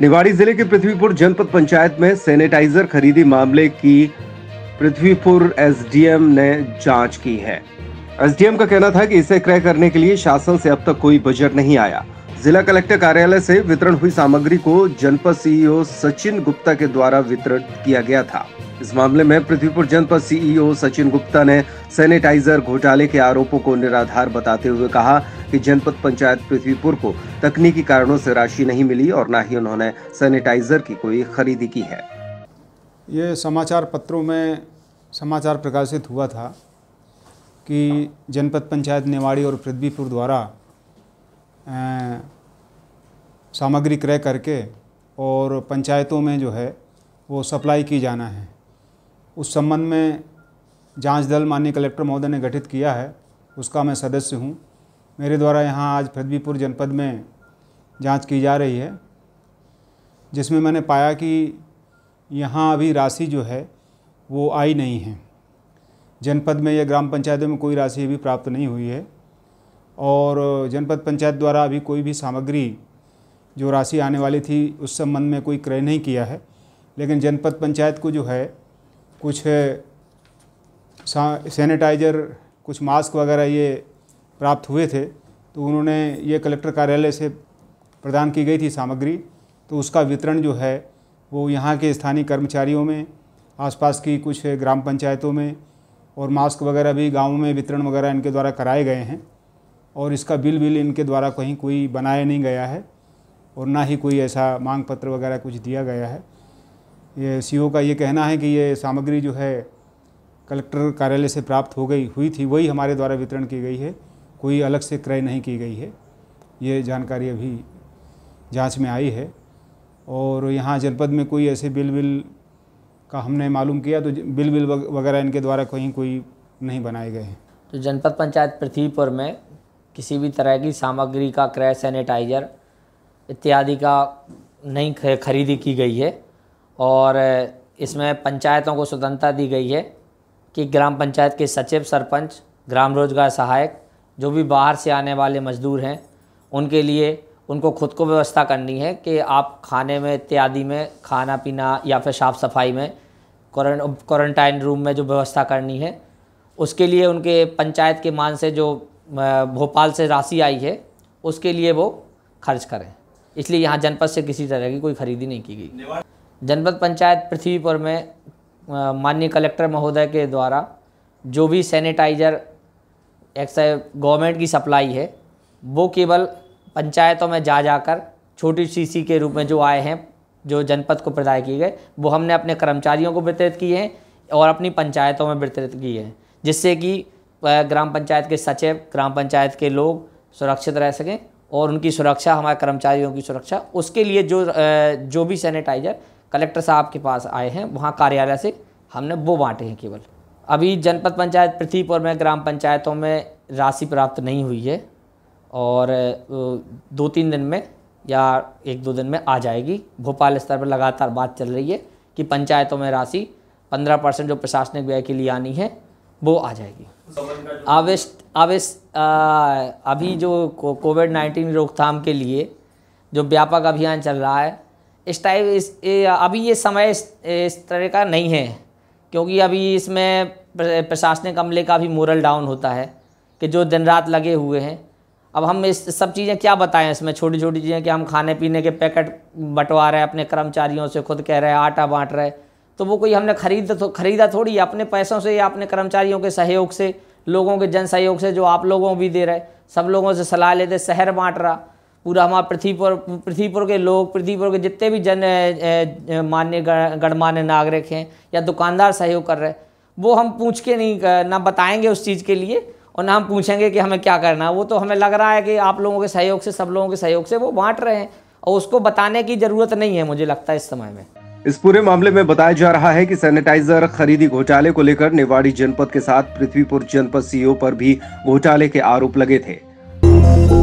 निवाड़ी जिले के पृथ्वीपुर जनपद पंचायत में सैनिटाइजर खरीदी मामले की पृथ्वीपुर एसडीएम ने जांच की है एसडीएम का कहना था कि इसे क्रय करने के लिए शासन से अब तक कोई बजट नहीं आया जिला कलेक्टर कार्यालय से वितरण हुई सामग्री को जनपद सीईओ सचिन गुप्ता के द्वारा वितरण किया गया था इस मामले में पृथ्वीपुर जनपद सीईओ e सचिन गुप्ता ने सैनिटाइजर घोटाले के आरोपों को निराधार बताते हुए कहा कि जनपद पंचायत पृथ्वीपुर को तकनीकी कारणों से राशि नहीं मिली और न ही उन्होंने सैनिटाइजर की कोई खरीदी की है ये समाचार पत्रों में समाचार प्रकाशित हुआ था कि जनपद पंचायत नेवाड़ी और पृथ्वीपुर द्वारा सामग्री क्रय करके और पंचायतों में जो है वो सप्लाई की जाना है उस संबंध में जांच दल माननीय कलेक्टर महोदय ने गठित किया है उसका मैं सदस्य हूँ मेरे द्वारा यहाँ आज पृथ्वीपुर जनपद में जांच की जा रही है जिसमें मैंने पाया कि यहाँ अभी राशि जो है वो आई नहीं है जनपद में या ग्राम पंचायतों में कोई राशि अभी प्राप्त नहीं हुई है और जनपद पंचायत द्वारा अभी कोई भी सामग्री जो राशि आने वाली थी उस संबंध में कोई क्रय नहीं किया है लेकिन जनपद पंचायत को जो है कुछ सैनिटाइज़र कुछ मास्क वगैरह ये प्राप्त हुए थे तो उन्होंने ये कलेक्टर कार्यालय से प्रदान की गई थी सामग्री तो उसका वितरण जो है वो यहाँ के स्थानीय कर्मचारियों में आसपास की कुछ ग्राम पंचायतों में और मास्क वगैरह भी गाँव में वितरण वगैरह इनके द्वारा कराए गए हैं और इसका बिल बिल इनके द्वारा कहीं कोई बनाया नहीं गया है और ना ही कोई ऐसा मांग पत्र वगैरह कुछ दिया गया है ये सी का ये कहना है कि ये सामग्री जो है कलेक्टर कार्यालय से प्राप्त हो गई हुई थी वही हमारे द्वारा वितरण की गई है कोई अलग से क्रय नहीं की गई है ये जानकारी अभी जांच में आई है और यहाँ जनपद में कोई ऐसे बिल बिल का हमने मालूम किया तो बिल बिल वगैरह इनके द्वारा कहीं कोई नहीं बनाए गए हैं तो जनपद पंचायत पृथ्वीपुर में किसी भी तरह की सामग्री का क्रय सैनिटाइज़र इत्यादि का नहीं खरीदी की गई है और इसमें पंचायतों को स्वतंत्रता दी गई है कि ग्राम पंचायत के सचिव सरपंच ग्राम रोजगार सहायक जो भी बाहर से आने वाले मजदूर हैं उनके लिए उनको खुद को व्यवस्था करनी है कि आप खाने में इत्यादि में खाना पीना या फिर साफ़ सफाई में क्वारंटाइन रूम में जो व्यवस्था करनी है उसके लिए उनके पंचायत के मान से जो भोपाल से राशि आई है उसके लिए वो खर्च करें इसलिए यहाँ जनपद से किसी तरह की कोई खरीदी नहीं की गई जनपद पंचायत पृथ्वीपुर में माननीय कलेक्टर महोदय के द्वारा जो भी सैनिटाइज़र एक्साइज गवर्नमेंट की सप्लाई है वो केवल पंचायतों में जा जाकर छोटी सीसी के रूप में जो आए हैं जो जनपद को प्रदाय किए गए वो हमने अपने कर्मचारियों को वितरित किए हैं और अपनी पंचायतों में वितरित किए हैं जिससे कि ग्राम पंचायत के सचिव ग्राम पंचायत के लोग सुरक्षित रह सकें और उनकी सुरक्षा हमारे कर्मचारियों की सुरक्षा उसके लिए जो जो भी सैनिटाइज़र कलेक्टर साहब के पास आए हैं वहाँ कार्यालय से हमने वो बांटे हैं केवल अभी जनपद पंचायत पृथ्वीपुर में ग्राम पंचायतों में राशि प्राप्त नहीं हुई है और दो तीन दिन में या एक दो दिन में आ जाएगी भोपाल स्तर पर लगातार बात चल रही है कि पंचायतों में राशि पंद्रह परसेंट जो प्रशासनिक व्यय के लिए आनी है वो आ जाएगी आवेश आवेश अभी जो कोविड नाइन्टीन रोकथाम के लिए जो व्यापक अभियान चल रहा है इस टाइप इस अभी ये समय इस, इस तरह का नहीं है क्योंकि अभी इसमें प्रशासनिक अमले का भी मोरल डाउन होता है कि जो दिन रात लगे हुए हैं अब हम इस सब चीज़ें क्या बताएं इसमें छोटी छोटी चीज़ें कि हम खाने पीने के पैकेट बंटवा रहे हैं अपने कर्मचारियों से खुद कह रहे हैं आटा बांट रहे तो वो कोई हमने खरीद तो खरीदा थोड़ी अपने पैसों से या अपने कर्मचारियों के सहयोग से लोगों के जन सहयोग से जो आप लोगों भी दे रहे सब लोगों से सलाह लेते शहर बांट रहा पूरा हमारा पृथ्वी पर पृथ्वी पर के लोग पृथ्वी पर के जितने भी जन मान्य गणमान्य नागरिक हैं या दुकानदार सहयोग कर रहे वो हम पूछ के नहीं ना बताएंगे उस चीज़ के लिए और ना हम पूछेंगे कि हमें क्या करना है वो तो हमें लग रहा है कि आप लोगों के सहयोग से सब लोगों के सहयोग से वो बांट रहे हैं और उसको बताने की ज़रूरत नहीं है मुझे लगता है इस समय में इस पूरे मामले में बताया जा रहा है कि सैनिटाइजर खरीदी घोटाले को लेकर निवाड़ी जनपद के साथ पृथ्वीपुर जनपद सीईओ पर भी घोटाले के आरोप लगे थे